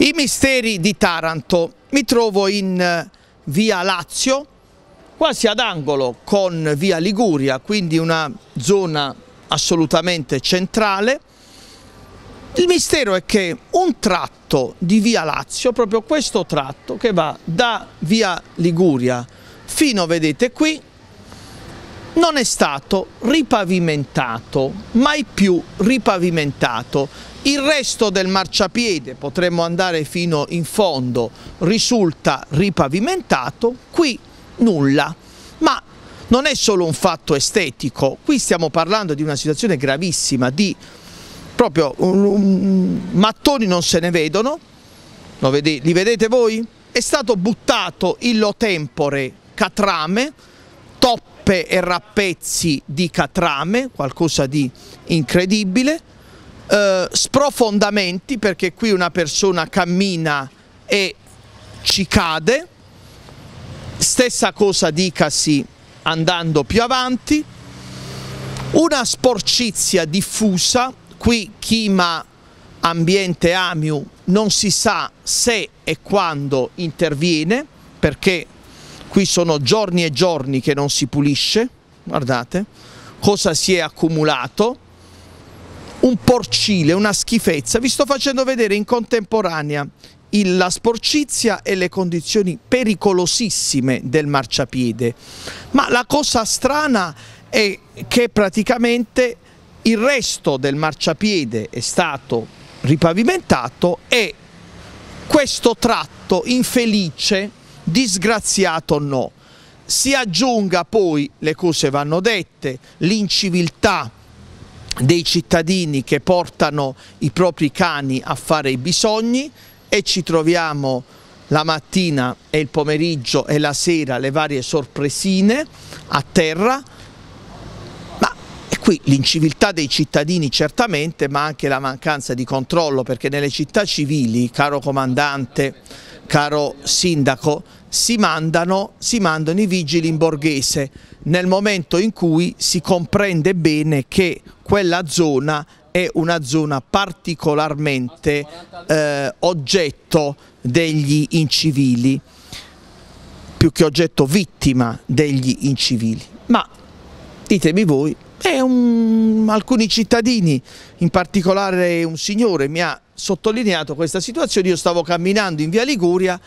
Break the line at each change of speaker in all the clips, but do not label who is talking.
I misteri di Taranto. Mi trovo in eh, via Lazio, quasi ad angolo con via Liguria, quindi una zona assolutamente centrale. Il mistero è che un tratto di via Lazio, proprio questo tratto che va da via Liguria fino, vedete qui, non è stato ripavimentato, mai più ripavimentato. Il resto del marciapiede, potremmo andare fino in fondo, risulta ripavimentato, qui nulla. Ma non è solo un fatto estetico, qui stiamo parlando di una situazione gravissima, di proprio um, um, mattoni non se ne vedono, li vedete voi? È stato buttato illo tempore catrame, rappe e rappezzi di catrame, qualcosa di incredibile, eh, sprofondamenti perché qui una persona cammina e ci cade, stessa cosa dicasi andando più avanti, una sporcizia diffusa, qui chima ambiente AMIU non si sa se e quando interviene perché qui sono giorni e giorni che non si pulisce, guardate cosa si è accumulato, un porcile, una schifezza, vi sto facendo vedere in contemporanea la sporcizia e le condizioni pericolosissime del marciapiede, ma la cosa strana è che praticamente il resto del marciapiede è stato ripavimentato e questo tratto infelice disgraziato no. Si aggiunga poi, le cose vanno dette, l'inciviltà dei cittadini che portano i propri cani a fare i bisogni e ci troviamo la mattina e il pomeriggio e la sera le varie sorpresine a terra, ma qui l'inciviltà dei cittadini certamente, ma anche la mancanza di controllo, perché nelle città civili, caro comandante, caro sindaco, si mandano, si mandano, i vigili in borghese nel momento in cui si comprende bene che quella zona è una zona particolarmente eh, oggetto degli incivili, più che oggetto vittima degli incivili. Ma ditemi voi, un, alcuni cittadini, in particolare un signore mi ha sottolineato questa situazione, io stavo camminando in via Liguria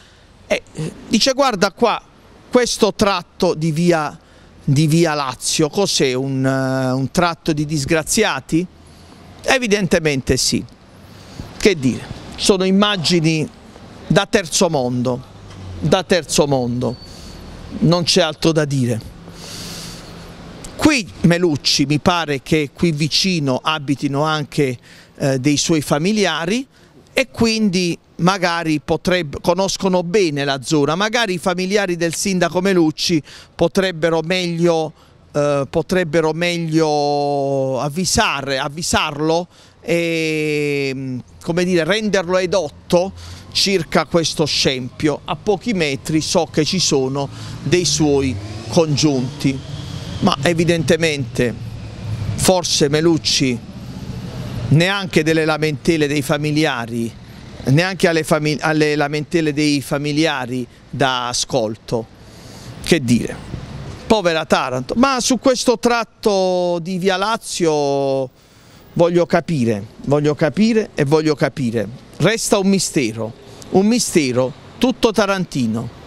e eh, dice guarda qua questo tratto di via, di via Lazio, cos'è un, uh, un tratto di disgraziati? Evidentemente sì, che dire, sono immagini da terzo mondo, da terzo mondo, non c'è altro da dire. Qui Melucci mi pare che qui vicino abitino anche eh, dei suoi familiari e quindi magari potrebbe, conoscono bene la zona, magari i familiari del sindaco Melucci potrebbero meglio, eh, potrebbero meglio avvisare, avvisarlo e mm, dire, renderlo edotto circa questo scempio. A pochi metri so che ci sono dei suoi congiunti, ma evidentemente forse Melucci neanche delle lamentele dei familiari, neanche alle, famig alle lamentele dei familiari da ascolto. Che dire, povera Taranto. Ma su questo tratto di Via Lazio voglio capire, voglio capire e voglio capire. Resta un mistero, un mistero tutto tarantino.